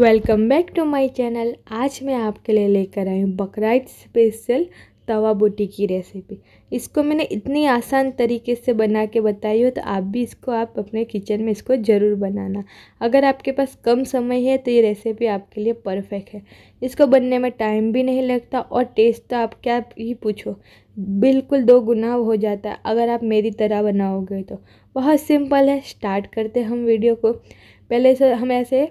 welcome back to my channel आज मैं आपके लिए लेकर आई हूँ बकराइद स्पेशल तवा बोटी की रेसिपी इसको मैंने इतनी आसान तरीके से बना के बताई हो तो आप भी इसको आप अपने किचन में इसको ज़रूर बनाना अगर आपके पास कम समय है तो ये रेसिपी आपके लिए परफेक्ट है इसको बनने में टाइम भी नहीं लगता और टेस्ट तो आप क्या ही पूछो बिल्कुल दो गुना हो जाता है अगर आप मेरी तरह बनाओगे तो बहुत सिंपल है स्टार्ट करते हम वीडियो को पहले से हम ऐसे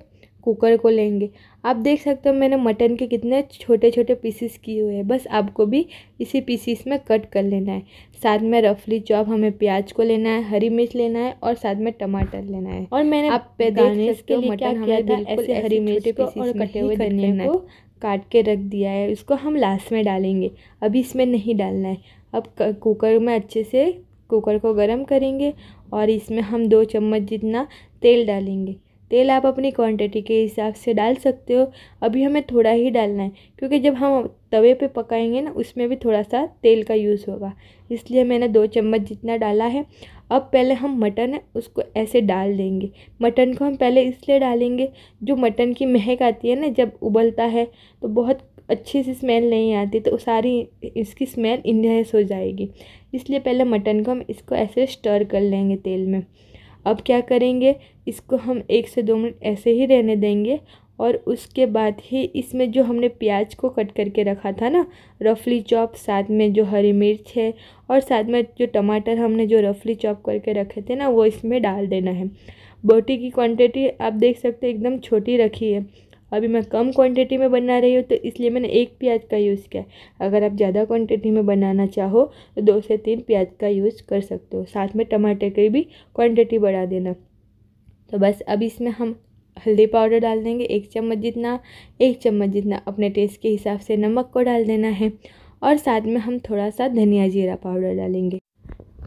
कुकर को लेंगे आप देख सकते हो मैंने मटन के कितने छोटे छोटे पीसीस किए हुए हैं बस आपको भी इसी पीसीस में कट कर लेना है साथ में रफली चॉप हमें प्याज को लेना है हरी मिर्च लेना है और साथ में टमाटर लेना है और मैंने आप पे दाने के लिए मटन हमें ऐसे हरी मिर्च और कटे हुए धनिया को काट के रख दिया है उसको हम लास्ट में डालेंगे अभी इसमें नहीं डालना है अब कुकर में अच्छे से कुकर को गर्म करेंगे और इसमें हम दो चम्मच जितना तेल डालेंगे तेल आप अपनी क्वांटिटी के हिसाब से डाल सकते हो अभी हमें थोड़ा ही डालना है क्योंकि जब हम तवे पे पकाएंगे ना उसमें भी थोड़ा सा तेल का यूज़ होगा इसलिए मैंने दो चम्मच जितना डाला है अब पहले हम मटन है उसको ऐसे डाल देंगे मटन को हम पहले इसलिए डालेंगे जो मटन की महक आती है ना जब उबलता है तो बहुत अच्छी सी स्मेल नहीं आती तो सारी इसकी स्मेल इनहेस हो जाएगी इसलिए पहले मटन को हम इसको ऐसे स्टर कर लेंगे तेल में अब क्या करेंगे इसको हम एक से दो मिनट ऐसे ही रहने देंगे और उसके बाद ही इसमें जो हमने प्याज को कट करके रखा था ना रफली चॉप साथ में जो हरी मिर्च है और साथ में जो टमाटर हमने जो रफली चॉप करके रखे थे ना वो इसमें डाल देना है बोटी की क्वांटिटी आप देख सकते हैं एकदम छोटी रखी है अभी मैं कम क्वांटिटी में बना रही हूँ तो इसलिए मैंने एक प्याज का यूज़ किया अगर आप ज़्यादा क्वांटिटी में बनाना चाहो तो दो से तीन प्याज का यूज़ कर सकते हो साथ में टमाटर की भी क्वांटिटी बढ़ा देना तो बस अब इसमें हम हल्दी पाउडर डाल देंगे एक चम्मच जितना एक चम्मच जितना अपने टेस्ट के हिसाब से नमक को डाल देना है और साथ में हम थोड़ा सा धनिया जीरा पाउडर डालेंगे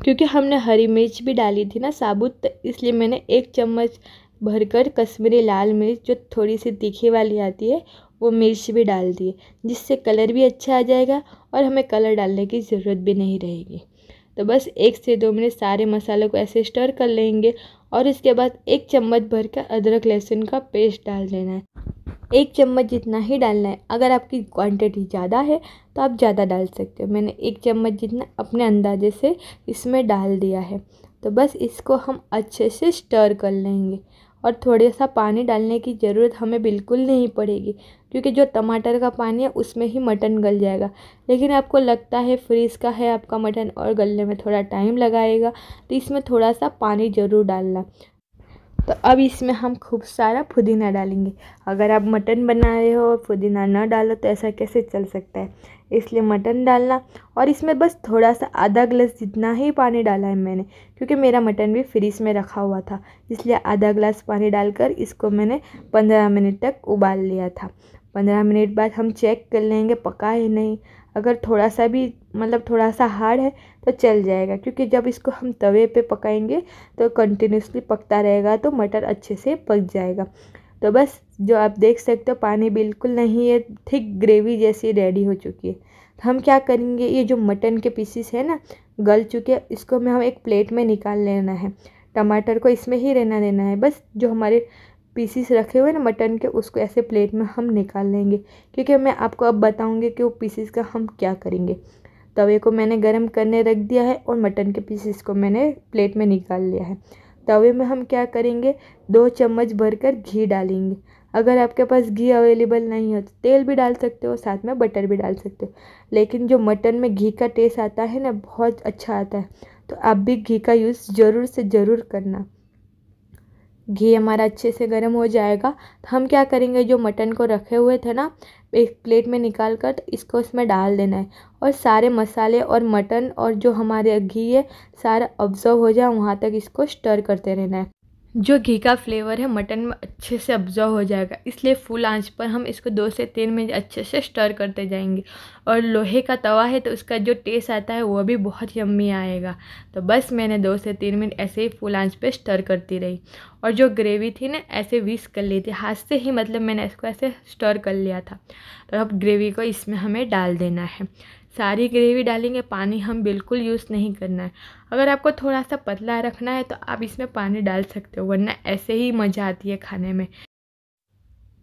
क्योंकि हमने हरी मिर्च भी डाली थी ना साबुत तो इसलिए मैंने एक चम्मच भरकर कश्मीरी लाल मिर्च जो थोड़ी सी तीखी वाली आती है वो मिर्च भी डाल दिए जिससे कलर भी अच्छा आ जाएगा और हमें कलर डालने की ज़रूरत भी नहीं रहेगी तो बस एक से दो मिनट सारे मसालों को ऐसे स्टर कर लेंगे और इसके बाद एक चम्मच भर का अदरक लहसुन का पेस्ट डाल देना है एक चम्मच जितना ही डालना है अगर आपकी क्वांटिटी ज़्यादा है तो आप ज़्यादा डाल सकते हो मैंने एक चम्मच जितना अपने अंदाजे से इसमें डाल दिया है तो बस इसको हम अच्छे से स्टर कर लेंगे और थोड़ा सा पानी डालने की ज़रूरत हमें बिल्कुल नहीं पड़ेगी क्योंकि जो टमाटर का पानी है उसमें ही मटन गल जाएगा लेकिन आपको लगता है फ्रीज़ का है आपका मटन और गलने में थोड़ा टाइम लगाएगा तो इसमें थोड़ा सा पानी ज़रूर डालना तो अब इसमें हम खूब सारा पुदीना डालेंगे अगर आप मटन बना रहे हो और पुदीना ना डालो तो ऐसा कैसे चल सकता है इसलिए मटन डालना और इसमें बस थोड़ा सा आधा ग्लास जितना ही पानी डाला है मैंने क्योंकि मेरा मटन भी फ्रिज में रखा हुआ था इसलिए आधा ग्लास पानी डालकर इसको मैंने पंद्रह मिनट तक उबाल लिया था पंद्रह मिनट बाद हम चेक कर लेंगे पका है नहीं अगर थोड़ा सा भी मतलब थोड़ा सा हार्ड है तो चल जाएगा क्योंकि जब इसको हम तवे पे पकाएंगे तो कंटिन्यूसली पकता रहेगा तो मटर अच्छे से पक जाएगा तो बस जो आप देख सकते हो पानी बिल्कुल नहीं है थिक ग्रेवी जैसी रेडी हो चुकी है तो हम क्या करेंगे ये जो मटन के पीसीस है ना गल चुके हैं इसको में हम एक प्लेट में निकाल लेना है टमाटर को इसमें ही रहना देना है बस जो हमारे पीसीस रखे हुए ना मटन के उसको ऐसे प्लेट में हम निकाल लेंगे क्योंकि मैं आपको अब बताऊँगी कि वो पीसीस का हम क्या करेंगे तवे को मैंने गर्म करने रख दिया है और मटन के पीसीस को मैंने प्लेट में निकाल लिया है तवे में हम क्या करेंगे दो चम्मच भरकर घी डालेंगे अगर आपके पास घी अवेलेबल नहीं हो तो तेल भी डाल सकते हो साथ में बटर भी डाल सकते हो लेकिन जो मटन में घी का टेस्ट आता है ना बहुत अच्छा आता है तो आप भी घी का यूज़ ज़रूर से ज़रूर करना घी हमारा अच्छे से गर्म हो जाएगा तो हम क्या करेंगे जो मटन को रखे हुए थे ना एक प्लेट में निकाल कर तो इसको इसमें डाल देना है और सारे मसाले और मटन और जो हमारे घी है सारा ऑब्ज़र्व हो जाए वहाँ तक इसको स्टर करते रहना है जो घी का फ्लेवर है मटन में अच्छे से अब्जॉर्व हो जाएगा इसलिए फुल आंच पर हम इसको दो से तीन मिनट अच्छे से स्टर करते जाएंगे और लोहे का तवा है तो उसका जो टेस्ट आता है वो भी बहुत यम्मी आएगा तो बस मैंने दो से तीन मिनट ऐसे ही फुल आंच पे स्टर करती रही और जो ग्रेवी थी ना ऐसे विस कर ली थी हाथ से ही मतलब मैंने इसको ऐसे स्टर कर लिया था तो अब ग्रेवी को इसमें हमें डाल देना है सारी ग्रेवी डालेंगे पानी हम बिल्कुल यूज़ नहीं करना है अगर आपको थोड़ा सा पतला रखना है तो आप इसमें पानी डाल सकते हो वरना ऐसे ही मज़ा आती है खाने में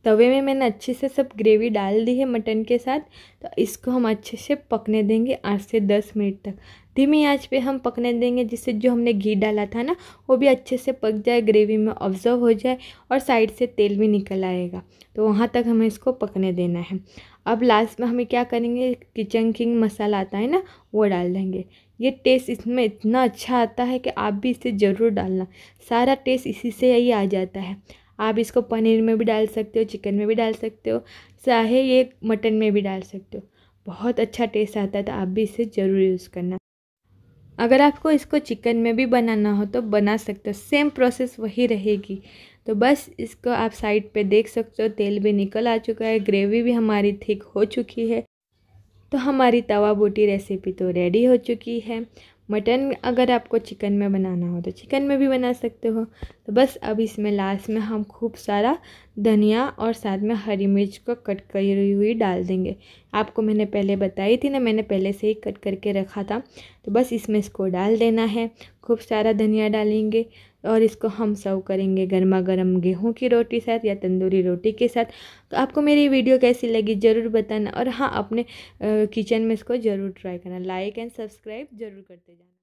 तवे में मैंने अच्छे से सब ग्रेवी डाल दी है मटन के साथ तो इसको हम अच्छे से पकने देंगे आठ से दस मिनट तक धीमी आंच पे हम पकने देंगे जिससे जो हमने घी डाला था ना वो भी अच्छे से पक जाए ग्रेवी में ऑब्जर्व हो जाए और साइड से तेल भी निकल आएगा तो वहाँ तक हमें इसको पकने देना है अब लास्ट में हमें क्या करेंगे किचन किंग मसाला आता है ना वो डाल देंगे ये टेस्ट इसमें इतना अच्छा आता है कि आप भी इसे ज़रूर डालना सारा टेस्ट इसी से ही आ जाता है आप इसको पनीर में भी डाल सकते हो चिकन में भी डाल सकते हो चाहे ये मटन में भी डाल सकते हो बहुत अच्छा टेस्ट आता है तो आप भी इसे ज़रूर यूज़ करना अगर आपको इसको चिकन में भी बनाना हो तो बना सकते हो सेम प्रोसेस वही रहेगी तो बस इसको आप साइड पे देख सकते हो तेल भी निकल आ चुका है ग्रेवी भी हमारी थिक हो चुकी है तो हमारी तवा बोटी रेसिपी तो रेडी हो चुकी है मटन अगर आपको चिकन में बनाना हो तो चिकन में भी बना सकते हो तो बस अब इसमें लास्ट में हम खूब सारा धनिया और साथ में हरी मिर्च को कट करी हुई डाल देंगे आपको मैंने पहले बताई थी ना मैंने पहले से ही कट करके रखा था तो बस इसमें इसको डाल देना है खूब सारा धनिया डालेंगे और इसको हम सर्व करेंगे गर्मा गर्म गेहूँ की रोटी साथ या तंदूरी रोटी के साथ तो आपको मेरी वीडियो कैसी लगी ज़रूर बताना और हाँ अपने किचन में इसको ज़रूर ट्राई करना लाइक एंड सब्सक्राइब ज़रूर करते जाना